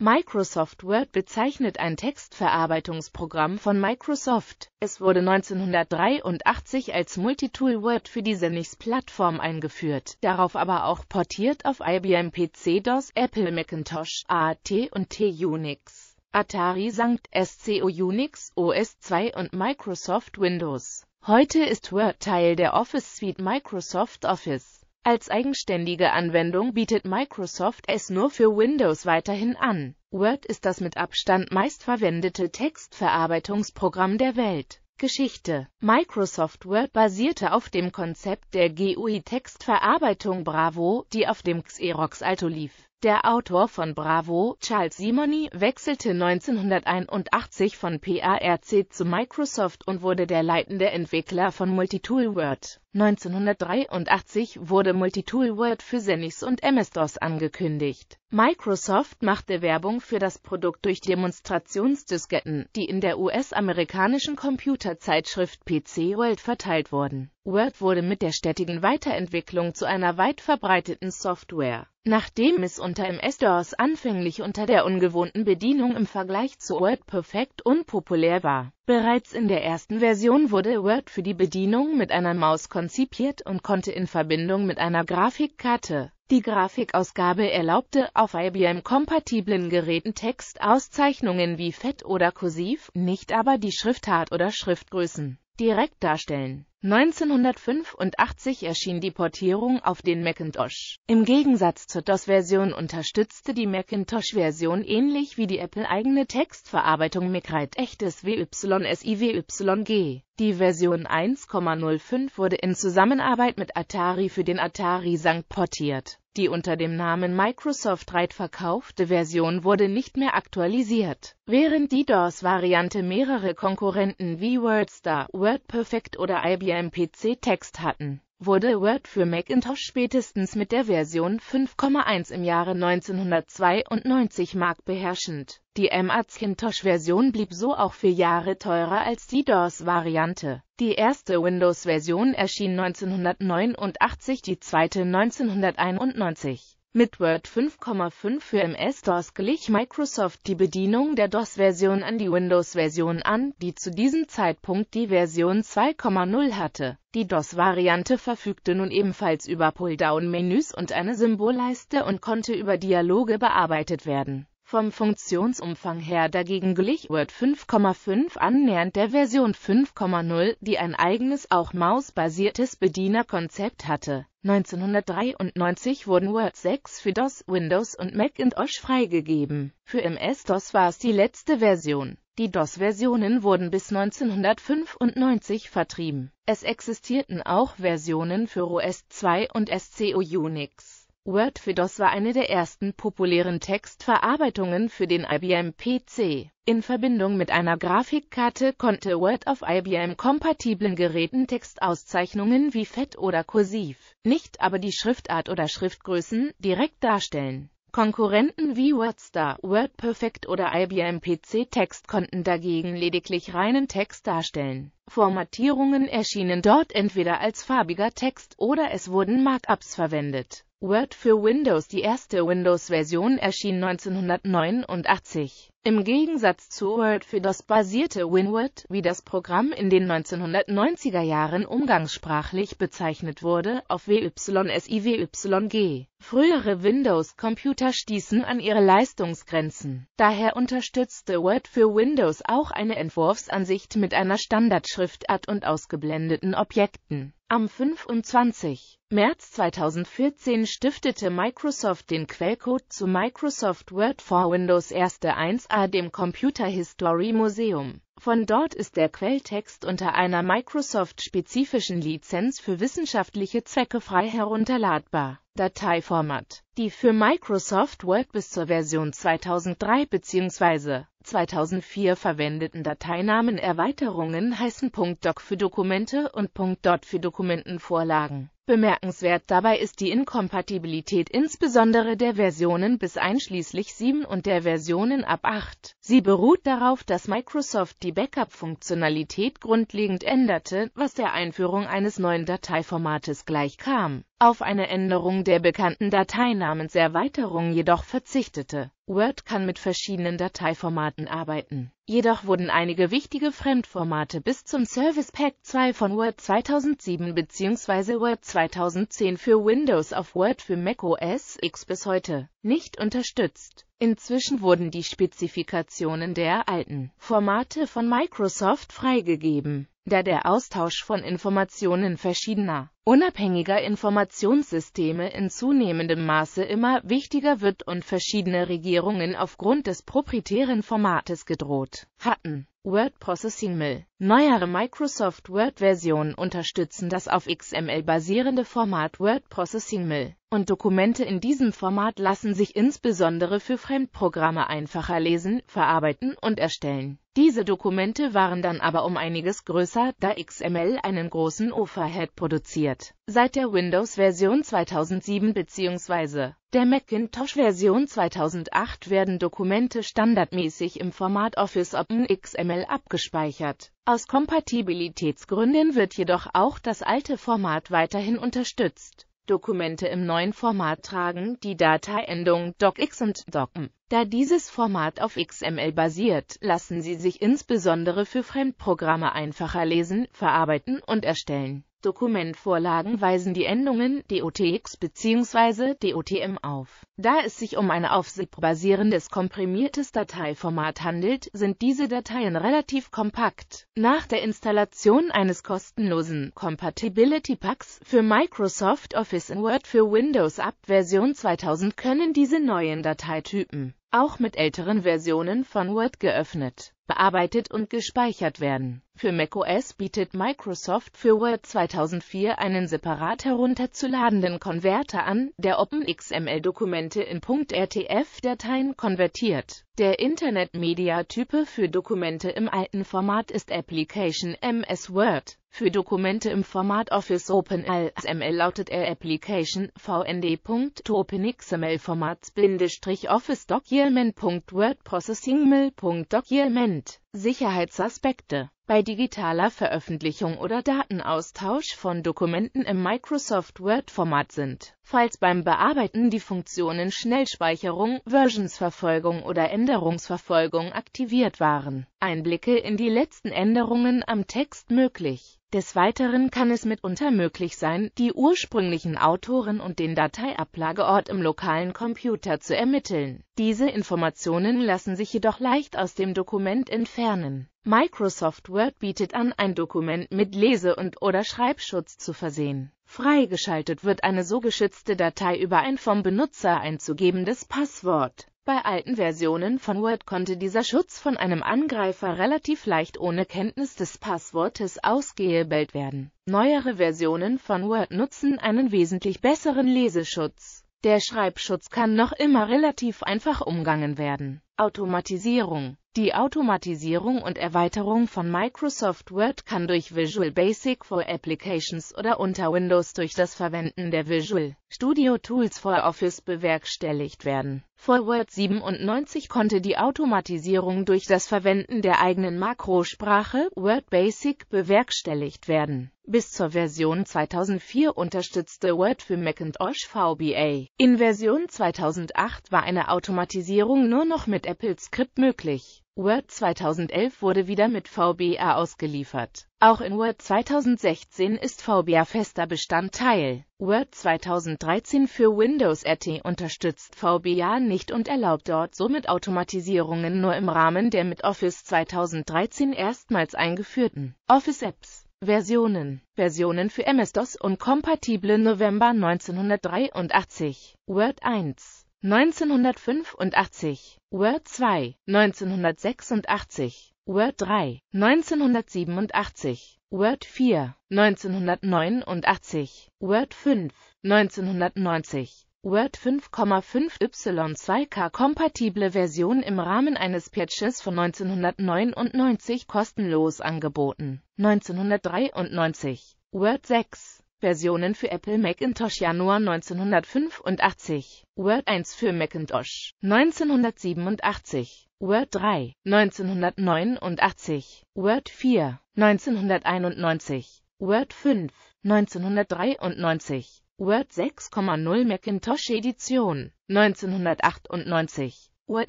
Microsoft Word bezeichnet ein Textverarbeitungsprogramm von Microsoft. Es wurde 1983 als Multitool Word für die Linux-Plattform eingeführt, darauf aber auch portiert auf IBM PC-DOS, Apple Macintosh, AT und T-Unix, Atari Sankt, SCO Unix, OS2 und Microsoft Windows. Heute ist Word Teil der Office Suite Microsoft Office. Als eigenständige Anwendung bietet Microsoft es nur für Windows weiterhin an. Word ist das mit Abstand meistverwendete Textverarbeitungsprogramm der Welt. Geschichte Microsoft Word basierte auf dem Konzept der GUI-Textverarbeitung Bravo, die auf dem Xerox Alto lief. Der Autor von Bravo, Charles Simony, wechselte 1981 von PARC zu Microsoft und wurde der leitende Entwickler von Multitool Word. 1983 wurde Multitool Word für Xenix und MS-DOS angekündigt. Microsoft machte Werbung für das Produkt durch Demonstrationsdisketten, die in der US-amerikanischen Computerzeitschrift PC World verteilt wurden. Word wurde mit der stetigen Weiterentwicklung zu einer weit verbreiteten Software. Nachdem es unter MS-DOS anfänglich unter der ungewohnten Bedienung im Vergleich zu Word perfekt unpopulär war, Bereits in der ersten Version wurde Word für die Bedienung mit einer Maus konzipiert und konnte in Verbindung mit einer Grafikkarte. Die Grafikausgabe erlaubte auf IBM-kompatiblen Geräten Textauszeichnungen wie Fett oder Kursiv, nicht aber die Schriftart oder Schriftgrößen, direkt darstellen. 1985 erschien die Portierung auf den Macintosh. Im Gegensatz zur DOS-Version unterstützte die Macintosh-Version ähnlich wie die Apple-eigene Textverarbeitung MacWrite echtes WYSIWYG. Die Version 1.05 wurde in Zusammenarbeit mit Atari für den Atari Sank portiert. Die unter dem Namen Microsoft Write verkaufte Version wurde nicht mehr aktualisiert. Während die DOS-Variante mehrere Konkurrenten wie WordStar, WordPerfect oder IBM wir im PC Text hatten, wurde Word für Macintosh spätestens mit der Version 5,1 im Jahre 1992 marktbeherrschend. Die Macintosh-Version blieb so auch vier Jahre teurer als die DOS-Variante. Die erste Windows-Version erschien 1989, die zweite 1991. Mit Word 5.5 für MS-DOS glich Microsoft die Bedienung der DOS-Version an die Windows-Version an, die zu diesem Zeitpunkt die Version 2.0 hatte. Die DOS-Variante verfügte nun ebenfalls über Pull-Down-Menüs und eine Symbolleiste und konnte über Dialoge bearbeitet werden vom Funktionsumfang her dagegen glich Word 5.5 annähernd der Version 5.0, die ein eigenes auch mausbasiertes Bedienerkonzept hatte. 1993 wurden Word 6 für DOS, Windows und Macintosh freigegeben. Für MS-DOS war es die letzte Version. Die DOS-Versionen wurden bis 1995 vertrieben. Es existierten auch Versionen für OS2 und SCO Unix. Word für DOS war eine der ersten populären Textverarbeitungen für den IBM PC. In Verbindung mit einer Grafikkarte konnte Word auf IBM-kompatiblen Geräten Textauszeichnungen wie Fett oder Kursiv, nicht aber die Schriftart oder Schriftgrößen, direkt darstellen. Konkurrenten wie WordStar, WordPerfect oder IBM PC Text konnten dagegen lediglich reinen Text darstellen. Formatierungen erschienen dort entweder als farbiger Text oder es wurden Markups verwendet. Word für Windows. Die erste Windows-Version erschien 1989. Im Gegensatz zu Word für DOS basierte WinWord, wie das Programm in den 1990er Jahren umgangssprachlich bezeichnet wurde, auf WYSIWYG. Frühere Windows-Computer stießen an ihre Leistungsgrenzen. Daher unterstützte Word für Windows auch eine Entwurfsansicht mit einer Standardschriftart und ausgeblendeten Objekten. Am 25. März 2014 stiftete Microsoft den Quellcode zu Microsoft Word for Windows 1.1a dem Computer History Museum. Von dort ist der Quelltext unter einer Microsoft-spezifischen Lizenz für wissenschaftliche Zwecke frei herunterladbar. Dateiformat Die für Microsoft Word bis zur Version 2003 bzw. 2004 verwendeten Dateinamen Erweiterungen heißen .doc für Dokumente und .dot für Dokumentenvorlagen Bemerkenswert dabei ist die Inkompatibilität insbesondere der Versionen bis einschließlich 7 und der Versionen ab 8. Sie beruht darauf, dass Microsoft die Backup-Funktionalität grundlegend änderte, was der Einführung eines neuen Dateiformates gleichkam. Auf eine Änderung der bekannten Dateinamenserweiterung jedoch verzichtete. Word kann mit verschiedenen Dateiformaten arbeiten. Jedoch wurden einige wichtige Fremdformate bis zum Service Pack 2 von Word 2007 bzw. Word 2010 für Windows auf Word für Mac OS X bis heute nicht unterstützt Inzwischen wurden die Spezifikationen der alten Formate von Microsoft freigegeben, da der Austausch von Informationen verschiedener, unabhängiger Informationssysteme in zunehmendem Maße immer wichtiger wird und verschiedene Regierungen aufgrund des proprietären Formates gedroht hatten. Word Processing Mill. Neuere Microsoft Word-Versionen unterstützen das auf XML basierende Format Word Processing Mill und Dokumente in diesem Format lassen sich insbesondere für Fremdprogramme einfacher lesen, verarbeiten und erstellen. Diese Dokumente waren dann aber um einiges größer, da XML einen großen Overhead produziert. Seit der Windows-Version 2007 bzw. der Macintosh-Version 2008 werden Dokumente standardmäßig im Format Office Open XML abgespeichert. Aus Kompatibilitätsgründen wird jedoch auch das alte Format weiterhin unterstützt. Dokumente im neuen Format tragen die Dateiendung .docx und .docm. Da dieses Format auf XML basiert, lassen sie sich insbesondere für Fremdprogramme einfacher lesen, verarbeiten und erstellen Dokumentvorlagen weisen die Endungen DOTX bzw. DOTM auf. Da es sich um ein auf SIP basierendes komprimiertes Dateiformat handelt, sind diese Dateien relativ kompakt. Nach der Installation eines kostenlosen Compatibility Packs für Microsoft Office in Word für Windows ab Version 2000 können diese neuen Dateitypen auch mit älteren Versionen von Word geöffnet bearbeitet und gespeichert werden. Für macOS bietet Microsoft für Word 2004 einen separat herunterzuladenden Konverter an, der OpenXML-Dokumente in .rtf-Dateien konvertiert. Der Internet-Media-Type für Dokumente im alten Format ist Application MS Word für Dokumente im Format Office OpenXML lautet er Application vnd.openxml-formats-office document.wordprocessing.document Sicherheitsaspekte bei digitaler Veröffentlichung oder Datenaustausch von Dokumenten im Microsoft Word-Format sind. Falls beim Bearbeiten die Funktionen Schnellspeicherung, Versionsverfolgung oder Änderungsverfolgung aktiviert waren. Einblicke in die letzten Änderungen am Text möglich. Des Weiteren kann es mitunter möglich sein, die ursprünglichen Autoren und den Dateiablageort im lokalen Computer zu ermitteln. Diese Informationen lassen sich jedoch leicht aus dem Dokument entfernen. Microsoft Word bietet an, ein Dokument mit Lese- und/oder Schreibschutz zu versehen. Freigeschaltet wird eine so geschützte Datei über ein vom Benutzer einzugebendes Passwort bei alten Versionen von Word konnte dieser Schutz von einem Angreifer relativ leicht ohne Kenntnis des Passwortes ausgehebelt werden. Neuere Versionen von Word nutzen einen wesentlich besseren Leseschutz. Der Schreibschutz kann noch immer relativ einfach umgangen werden. Automatisierung Die Automatisierung und Erweiterung von Microsoft Word kann durch Visual Basic for Applications oder unter Windows durch das Verwenden der Visual Studio Tools for Office bewerkstelligt werden. Vor Word 97 konnte die Automatisierung durch das Verwenden der eigenen Makrosprache Word Basic bewerkstelligt werden. Bis zur Version 2004 unterstützte Word für Macintosh VBA. In Version 2008 war eine Automatisierung nur noch mit mit Apple Script möglich. Word 2011 wurde wieder mit VBA ausgeliefert. Auch in Word 2016 ist VBA fester Bestandteil. Word 2013 für Windows RT unterstützt VBA nicht und erlaubt dort somit Automatisierungen nur im Rahmen der mit Office 2013 erstmals eingeführten Office Apps. Versionen. Versionen für MS-DOS und kompatible November 1983. Word 1. 1985 Word 2, 1986 Word 3, 1987 Word 4, 1989 Word 5, 1990 Word 5,5 Y2K kompatible Version im Rahmen eines Patches von 1999 kostenlos angeboten. 1993 Word 6 Linux-Versionen für Apple Macintosh Januar 1985, Word 1 für Macintosh 1987, Word 3 1989, Word 4 1991, Word 5 1993, Word 6,0 Macintosh Edition 1998, Word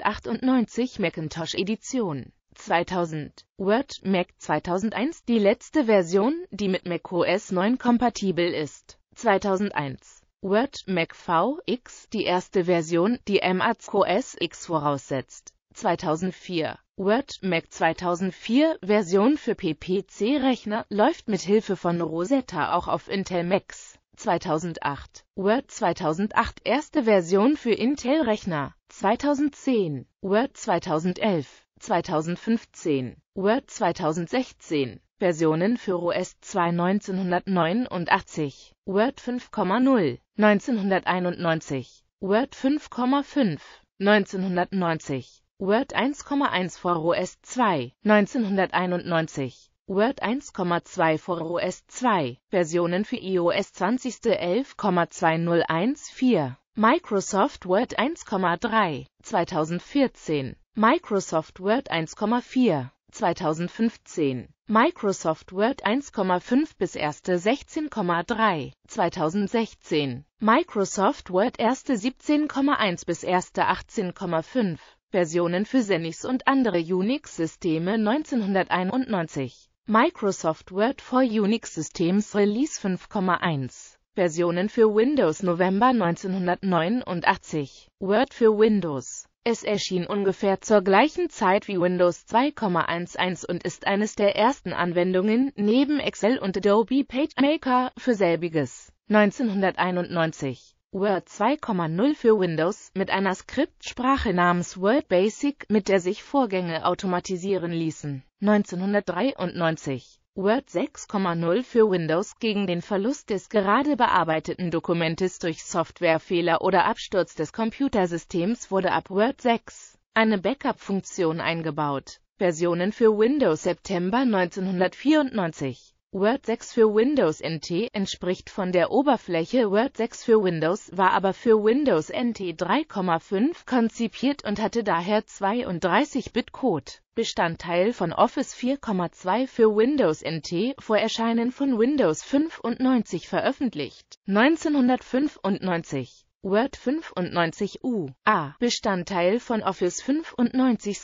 98 Macintosh Edition 2000, Word Mac 2001, die letzte Version, die mit macOS 9 kompatibel ist. 2001, Word Mac VX, die erste Version, die OS X voraussetzt. 2004, Word Mac 2004 Version für PPC-Rechner läuft mit Hilfe von Rosetta auch auf Intel Macs. 2008, Word 2008 erste Version für Intel-Rechner. 2010, Word 2011 2015, Word 2016, Versionen für OS 2 1989, Word 5.0, 1991, Word 5.5, 1990, Word 1.1 vor OS 2, 1991, Word 1.2 vor OS 2, Versionen für iOS 20.11.2014, Microsoft Word 1.3, 2014, Microsoft Word 1,4 2015, Microsoft Word 1,5 bis 1. 16,3 2016, Microsoft Word 1. 17,1 bis 1. 18,5 Versionen für Xenix und andere Unix-Systeme 1991, Microsoft Word for Unix Systems Release 5,1 Versionen für Windows November 1989, Word für Windows es erschien ungefähr zur gleichen Zeit wie Windows 2.11 und ist eines der ersten Anwendungen neben Excel und Adobe PageMaker für selbiges. 1991 Word 2.0 für Windows mit einer Skriptsprache namens Word Basic, mit der sich Vorgänge automatisieren ließen. 1993 Word 6.0 für Windows gegen den Verlust des gerade bearbeiteten Dokumentes durch Softwarefehler oder Absturz des Computersystems wurde ab Word 6 eine Backup-Funktion eingebaut. Versionen für Windows September 1994 Word 6 für Windows NT entspricht von der Oberfläche Word 6 für Windows, war aber für Windows NT 3,5 konzipiert und hatte daher 32-Bit-Code. Bestandteil von Office 4.2 für Windows NT, vor Erscheinen von Windows 95 veröffentlicht. 1995 Word 95 U. A. Bestandteil von Office 95.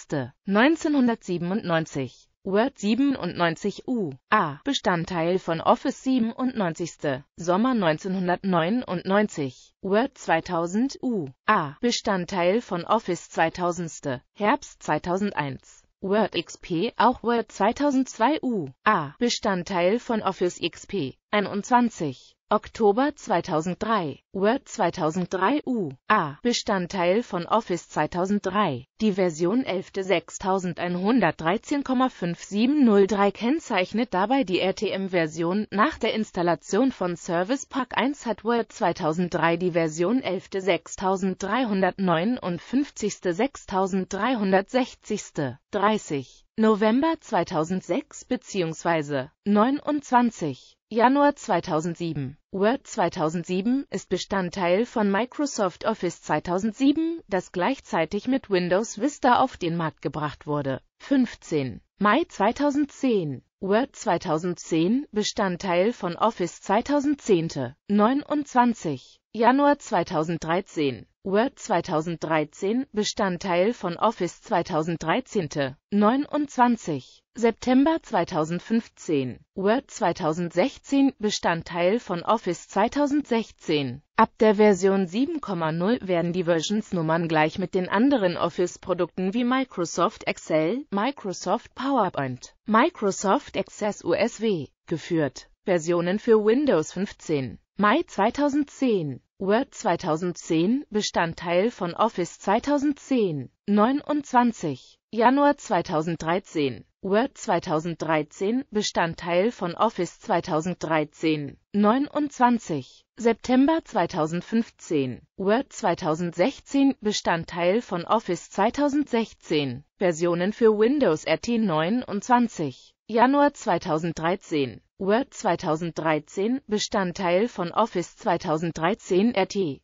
1997 Word 97 U. A. Bestandteil von Office 97. Sommer 1999. Word 2000 U. A. Bestandteil von Office 2000. Herbst 2001. Word XP, auch Word 2002 U. A. Bestandteil von Office XP 21. Oktober 2003, Word 2003 U, A, Bestandteil von Office 2003, die Version 11.6113,5703 kennzeichnet dabei die RTM-Version. Nach der Installation von Service Pack 1 hat Word 2003 die Version 11.6359.6360. 30. November 2006 bzw. 29. Januar 2007. Word 2007 ist Bestandteil von Microsoft Office 2007, das gleichzeitig mit Windows Vista auf den Markt gebracht wurde. 15. Mai 2010. Word 2010, Bestandteil von Office 2010. 29. Januar 2013 Word 2013, Bestandteil von Office 2013, 29. September 2015, Word 2016, Bestandteil von Office 2016. Ab der Version 7.0 werden die Versionsnummern gleich mit den anderen Office-Produkten wie Microsoft Excel, Microsoft PowerPoint, Microsoft Access USW geführt. Versionen für Windows 15 Mai 2010 Word 2010 Bestandteil von Office 2010 29 Januar 2013 Word 2013 Bestandteil von Office 2013 29 September 2015 Word 2016 Bestandteil von Office 2016 Versionen für Windows RT 29 Januar 2013 Word 2013, Bestandteil von Office 2013 RT.